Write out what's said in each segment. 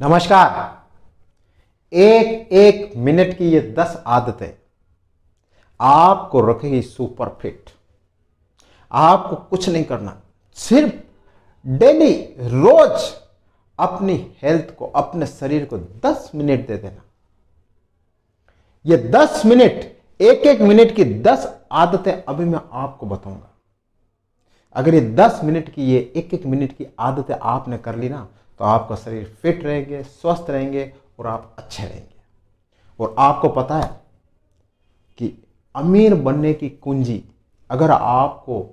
नमस्कार एक एक मिनट की ये दस आदतें आपको रखेगी सुपर फिट आपको कुछ नहीं करना सिर्फ डेली रोज अपनी हेल्थ को अपने शरीर को दस मिनट दे देना ये दस मिनट एक एक मिनट की दस आदतें अभी मैं आपको बताऊंगा अगर ये दस मिनट की ये एक एक मिनट की आदतें आपने कर ली ना तो आपका शरीर फिट रहेंगे स्वस्थ रहेंगे और आप अच्छे रहेंगे और आपको पता है कि अमीर बनने की कुंजी अगर आपको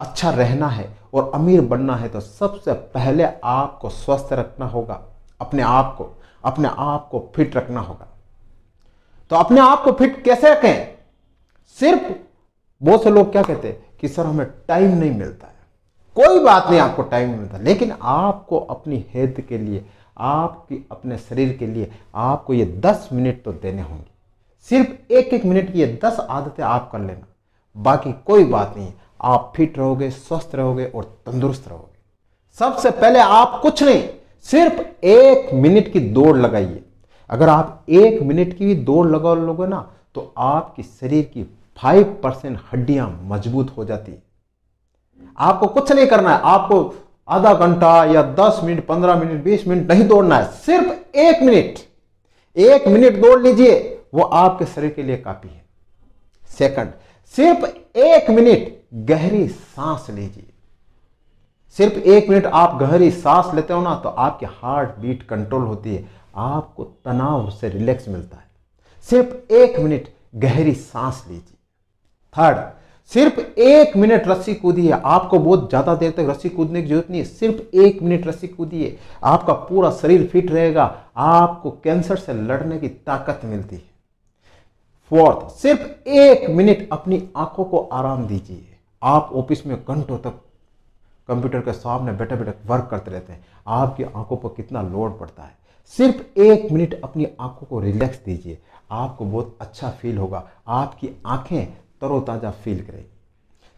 अच्छा रहना है और अमीर बनना है तो सबसे पहले आपको स्वस्थ रखना होगा अपने आप को अपने आप को फिट रखना होगा तो अपने आप को फिट कैसे रखें सिर्फ बहुत से लोग क्या कहते हैं कि सर हमें टाइम नहीं मिलता है कोई बात नहीं आपको टाइम नहीं मिलता लेकिन आपको अपनी हेल्थ के लिए आपकी अपने शरीर के लिए आपको ये दस मिनट तो देने होंगे सिर्फ एक एक मिनट की ये दस आदतें आप कर लेना बाकी कोई बात नहीं आप फिट रहोगे स्वस्थ रहोगे और तंदुरुस्त रहोगे सबसे पहले आप कुछ नहीं सिर्फ एक मिनट की दौड़ लगाइए अगर आप एक मिनट की भी दौड़ लगा लोगे ना तो आपकी शरीर की फाइव परसेंट हड्डियाँ मजबूत हो जाती है आपको कुछ नहीं करना है आपको आधा घंटा या दस मिनट पंद्रह मिनट बीस मिनट नहीं दौड़ना है सिर्फ एक मिनट एक मिनट दौड़ लीजिए वो आपके शरीर के लिए काफी है सेकंड सिर्फ एक मिनट गहरी सांस लीजिए सिर्फ एक मिनट आप गहरी सांस लेते हो ना तो आपके हार्ट बीट कंट्रोल होती है आपको तनाव से रिलैक्स मिलता है सिर्फ एक मिनट गहरी सांस लीजिए थर्ड सिर्फ एक मिनट रस्सी कूदिए आपको बहुत ज़्यादा देर तक रस्सी कूदने की जरूरत नहीं है सिर्फ एक मिनट रस्सी कूदिए आपका पूरा शरीर फिट रहेगा आपको कैंसर से लड़ने की ताकत मिलती है फोर्थ सिर्फ एक मिनट अपनी आंखों को आराम दीजिए आप ऑफिस में घंटों तक कंप्यूटर के सामने बैठे बैठे वर्क करते रहते हैं आपकी आंखों पर कितना लोड पड़ता है सिर्फ एक मिनट अपनी आंखों को रिलैक्स दीजिए आपको बहुत अच्छा फील होगा आपकी आंखें तरोताजा फील करें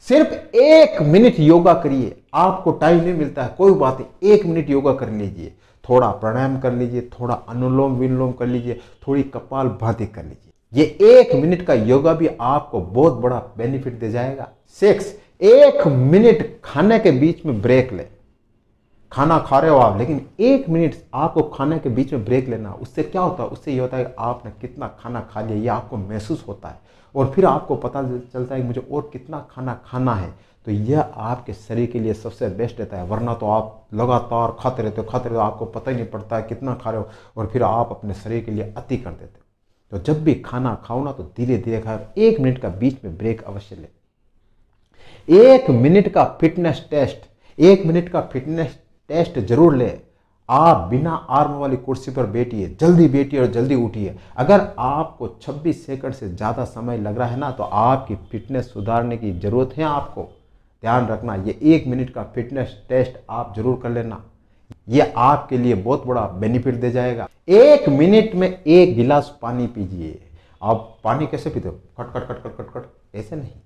सिर्फ एक मिनट योगा करिए आपको टाइम नहीं मिलता है कोई बात नहीं एक मिनट योगा कर लीजिए थोड़ा प्राणायाम कर लीजिए थोड़ा अनुलोम विलोम कर लीजिए थोड़ी कपाल भाती कर लीजिए ये एक मिनट का योगा भी आपको बहुत बड़ा बेनिफिट दे जाएगा सिक्स एक मिनट खाने के बीच में ब्रेक लें खाना खा रहे हो आप लेकिन एक मिनट आपको खाने के बीच में ब्रेक लेना उससे क्या होता है उससे ये होता है कि आपने कितना खाना खा लिया ये आपको महसूस होता है और फिर आपको पता चलता है कि मुझे और कितना खाना खाना है तो यह आपके शरीर के लिए सबसे बेस्ट रहता है वरना तो आप लगातार खाते रहते हो खाते रहते हो आपको पता ही नहीं पड़ता है कितना खा रहे हो और फिर आप अपने शरीर के लिए अति कर देते हो तो जब भी खाना खाओ ना तो धीरे धीरे खाओ एक मिनट का बीच में ब्रेक अवश्य ले एक मिनट का फिटनेस टेस्ट एक मिनट का फिटनेस टेस्ट जरूर ले आप बिना आर्म वाली कुर्सी पर बैठिए जल्दी बैठिए और जल्दी उठिए अगर आपको 26 सेकंड से ज़्यादा समय लग रहा है ना तो आपकी फिटनेस सुधारने की ज़रूरत है आपको ध्यान रखना ये एक मिनट का फिटनेस टेस्ट आप जरूर कर लेना ये आपके लिए बहुत बड़ा बेनिफिट दे जाएगा एक मिनट में एक गिलास पानी पीजिए आप पानी कैसे पीते हो खटखट खटखट खटखट ऐसे नहीं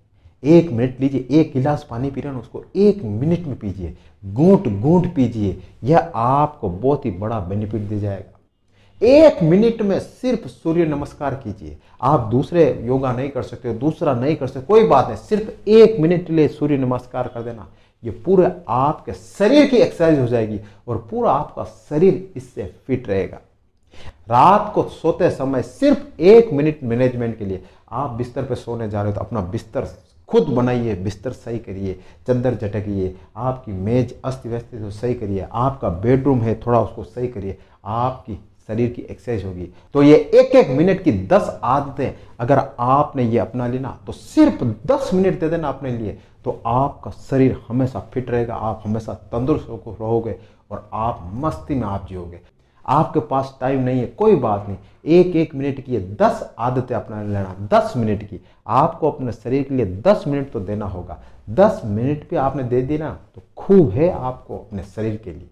एक मिनट लीजिए एक गिलास पानी पी रहे हैं उसको एक मिनट में पीजिए घूट घूट पीजिए यह आपको बहुत ही बड़ा बेनिफिट दे जाएगा एक मिनट में सिर्फ सूर्य नमस्कार कीजिए आप दूसरे योगा नहीं कर सकते हो दूसरा नहीं कर सकते कोई बात नहीं सिर्फ एक मिनट लिए सूर्य नमस्कार कर देना ये पूरे आपके शरीर की एक्सरसाइज हो जाएगी और पूरा आपका शरीर इससे फिट रहेगा रात को सोते समय सिर्फ एक मिनट मैनेजमेंट के लिए आप बिस्तर पर सोने जा रहे हो तो अपना बिस्तर खुद बनाइए बिस्तर सही करिए चंदर झटकिए आपकी मेज अस्त व्यस्त तो सही करिए आपका बेडरूम है थोड़ा उसको सही करिए आपकी शरीर की एक्सरसाइज होगी तो ये एक एक मिनट की दस आदतें अगर आपने ये अपना लेना तो सिर्फ दस मिनट दे देना अपने लिए तो आपका शरीर हमेशा फिट रहेगा आप हमेशा तंदुरुस्त रहोगे और आप मस्ती में आप जियोगे आपके पास टाइम नहीं है कोई बात नहीं एक एक मिनट की दस आदतें अपना लेना दस मिनट की आपको अपने शरीर के लिए दस मिनट तो देना होगा दस मिनट भी आपने दे दी ना तो खूब है आपको अपने शरीर के लिए